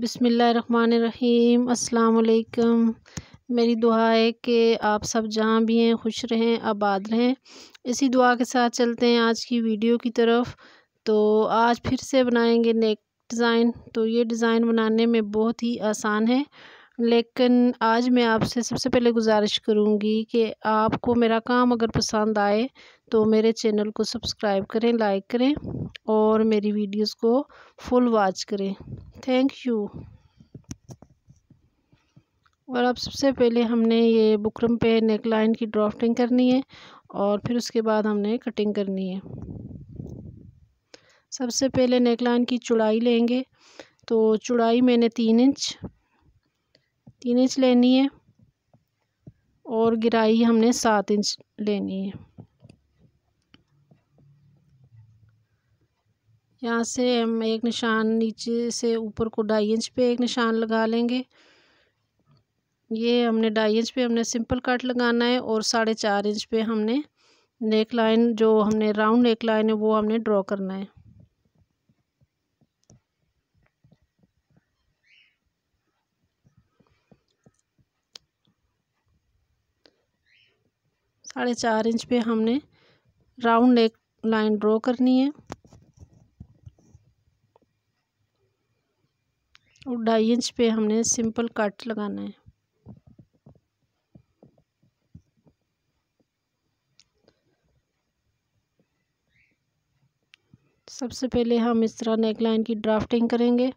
बिसमीम् अल्लाम मेरी दुआ है कि आप सब जहाँ भी हैं खुश रहें आबाद रहें इसी दुआ के साथ चलते हैं आज की वीडियो की तरफ तो आज फिर से बनाएंगे नेक डिज़ाइन तो ये डिज़ाइन बनाने में बहुत ही आसान है लेकिन आज मैं आपसे सबसे पहले गुजारिश करूँगी कि आपको मेरा काम अगर पसंद आए तो मेरे चैनल को सब्सक्राइब करें लाइक करें और मेरी वीडियोस को फुल वॉच करें थैंक यू और अब सबसे पहले हमने ये बुकरम पे नेक लाइन की ड्राफ्टिंग करनी है और फिर उसके बाद हमने कटिंग करनी है सबसे पहले नेक लाइन की चौड़ाई लेंगे तो चौड़ाई मैंने तीन इंच तीन इंच लेनी है और गिराई हमने सात इंच लेनी है यहाँ से हम एक निशान नीचे से ऊपर को ढाई इंच पे एक निशान लगा लेंगे ये हमने ढाई इंच पे हमने सिंपल कट लगाना है और साढ़े चार इंच पे हमने नेक लाइन जो हमने राउंड नेक लाइन है वो हमने ड्रॉ करना है साढ़े चार इंच पे हमने राउंड एक लाइन ड्रॉ करनी है और ढाई इंच पे हमने सिंपल कट लगाना है सबसे पहले हम इस तरह नेक लाइन की ड्राफ्टिंग करेंगे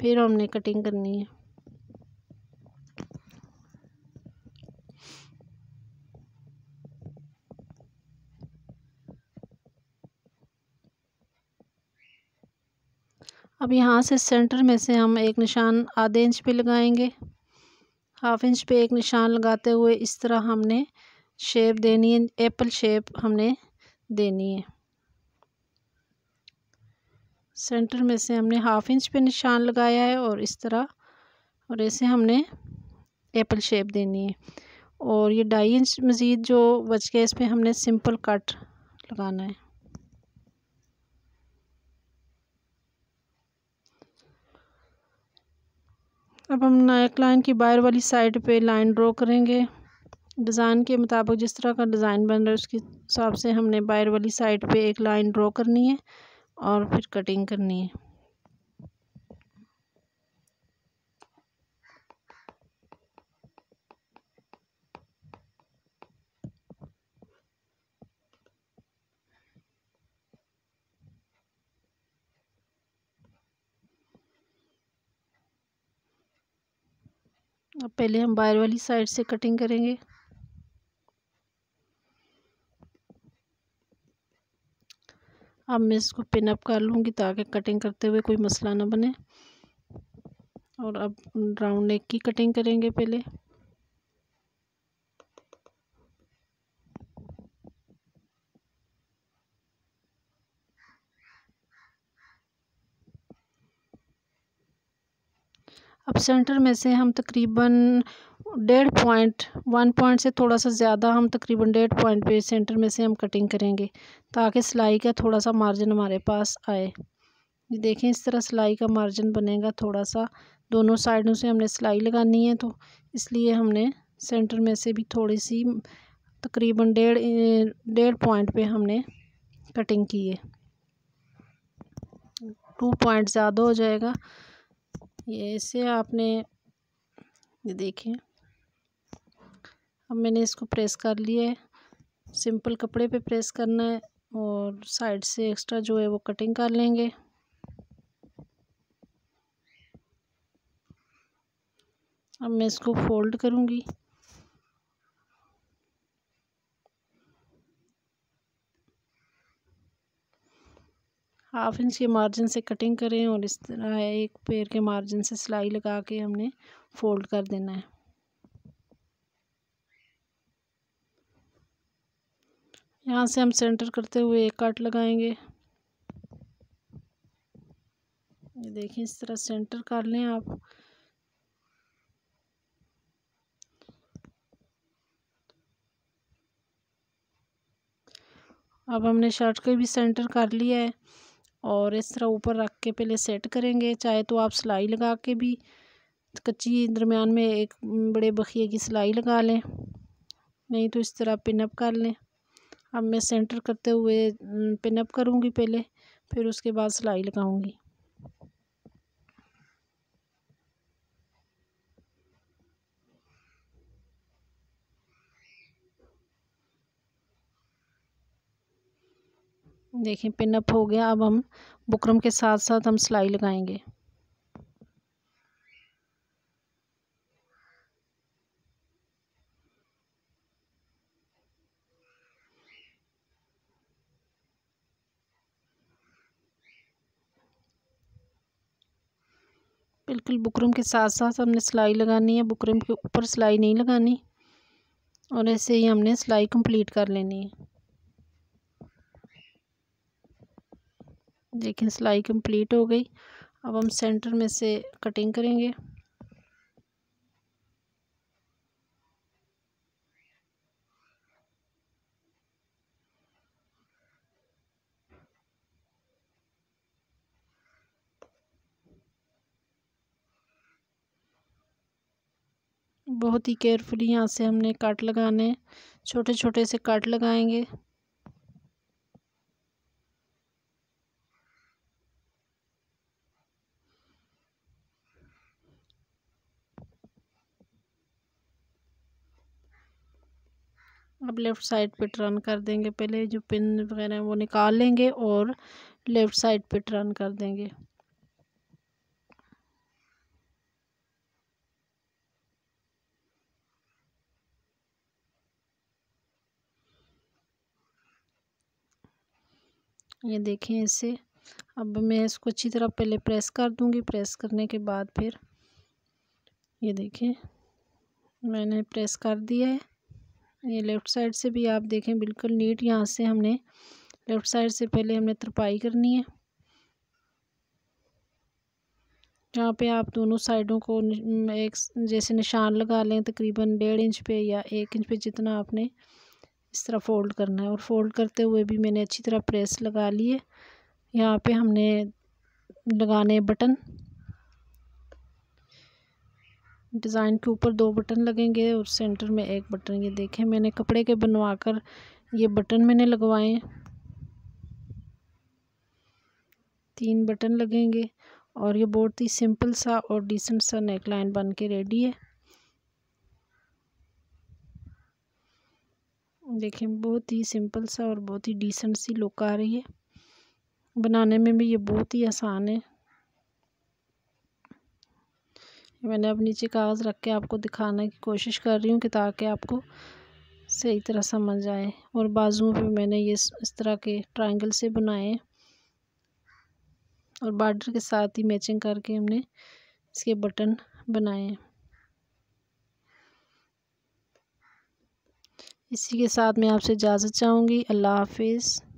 फिर हमने कटिंग करनी है अब यहाँ से सेंटर में से हम एक निशान आधे इंच पे लगाएंगे हाफ इंच पे एक निशान लगाते हुए इस तरह हमने शेप देनी है एप्पल शेप हमने देनी है सेंटर में से हमने हाफ इंच पे निशान लगाया है और इस तरह और ऐसे हमने एप्पल शेप देनी है और ये ढाई इंच मज़ीद जो बच गया इस पर हमने सिंपल कट लगाना है अब हम नेक लाइन की बाहर वाली साइड पे लाइन ड्रॉ करेंगे डिज़ाइन के मुताबिक जिस तरह का डिज़ाइन बन रहा है उसके हिसाब से हमने बाहर वाली साइड पे एक लाइन ड्रॉ करनी है और फिर कटिंग करनी है अब पहले हम बाहर वाली साइड से कटिंग करेंगे अब मैं इसको पिन अप कर लूँगी ताकि कटिंग करते हुए कोई मसला ना बने और अब राउंड नेक की कटिंग करेंगे पहले अब सेंटर में से हम तकरीबन डेढ़ पॉइंट वन पॉइंट से थोड़ा सा ज़्यादा हम तकरीबन डेढ़ पॉइंट पे सेंटर में से हम कटिंग करेंगे ताकि सिलाई का थोड़ा सा मार्जिन हमारे पास आए ये देखें इस तरह सिलाई का मार्जिन बनेगा थोड़ा सा दोनों साइडों से हमने सिलाई लगानी है तो इसलिए हमने सेंटर में से भी थोड़ी सी तकरीबन डेढ़ डेढ़ पॉइंट पे हमने कटिंग की है टू पॉइंट ज़्यादा हो जाएगा ये ऐसे आपने ये देखिए अब मैंने इसको प्रेस कर लिया है सिंपल कपड़े पे प्रेस करना है और साइड से एक्स्ट्रा जो है वो कटिंग कर लेंगे अब मैं इसको फोल्ड करूँगी हाफ इंच के मार्जिन से कटिंग करें और इस तरह एक पैर के मार्जिन से सिलाई लगा के हमने फोल्ड कर देना है यहाँ से हम सेंटर करते हुए एक कट लगाएंगे ये देखिए इस तरह सेंटर कर लें आप अब हमने शर्ट का भी सेंटर कर लिया है और इस तरह ऊपर रख के पहले सेट करेंगे चाहे तो आप सिलाई लगा के भी कच्ची दरमियान में एक बड़े बखिए की सिलाई लगा लें नहीं तो इस तरह पिनअप कर लें अब मैं सेंटर करते हुए पिनअप करूँगी पहले फिर उसके बाद सिलाई लगाऊँगी देखें पिनअप हो गया अब हम बुकरम के साथ साथ हम सिलाई लगाएंगे बिल्कुल बुकरम के साथ साथ हमने सिलाई लगानी है बुकरम के ऊपर सिलाई नहीं लगानी और ऐसे ही हमने सिलाई कंप्लीट कर लेनी है देखिए सिलाई कंप्लीट हो गई अब हम सेंटर में से कटिंग करेंगे बहुत ही केयरफुली यहाँ से हमने काट लगाने छोटे छोटे से काट लगाएंगे अब लेफ़्ट साइड पे टर्न कर देंगे पहले जो पिन वगैरह वो निकाल लेंगे और लेफ़्ट साइड पे टर्न कर देंगे ये देखें इसे अब मैं इसको अच्छी तरह पहले प्रेस कर दूंगी प्रेस करने के बाद फिर ये देखें मैंने प्रेस कर दिया है ये लेफ़्ट साइड से भी आप देखें बिल्कुल नीट यहाँ से हमने लेफ़्ट साइड से पहले हमने तरपाई करनी है जहाँ पे आप दोनों साइडों को एक जैसे निशान लगा लें तकरीबन डेढ़ इंच पे या एक इंच पे जितना आपने इस तरह फ़ोल्ड करना है और फ़ोल्ड करते हुए भी मैंने अच्छी तरह प्रेस लगा ली है यहाँ पे हमने लगाने बटन डिज़ाइन के ऊपर दो बटन लगेंगे और सेंटर में एक बटन ये देखें मैंने कपड़े के बनवा कर ये बटन मैंने लगवाए तीन बटन लगेंगे और ये बहुत ही सिंपल सा और डिसेंट सा नेक लाइन बन के रेडी है देखें बहुत ही सिंपल सा और बहुत ही डिसेंट सी लुक आ रही है बनाने में भी ये बहुत ही आसान है मैंने अब नीचे कागज़ रख के आपको दिखाने की कोशिश कर रही हूँ कि ताकि आपको सही तरह समझ आए और बाजुओं पे मैंने ये इस तरह के ट्रायंगल से बनाए और बॉर्डर के साथ ही मैचिंग करके हमने इसके बटन बनाए इसी के साथ मैं आपसे इजाज़त चाहूँगी अल्लाह हाफिज़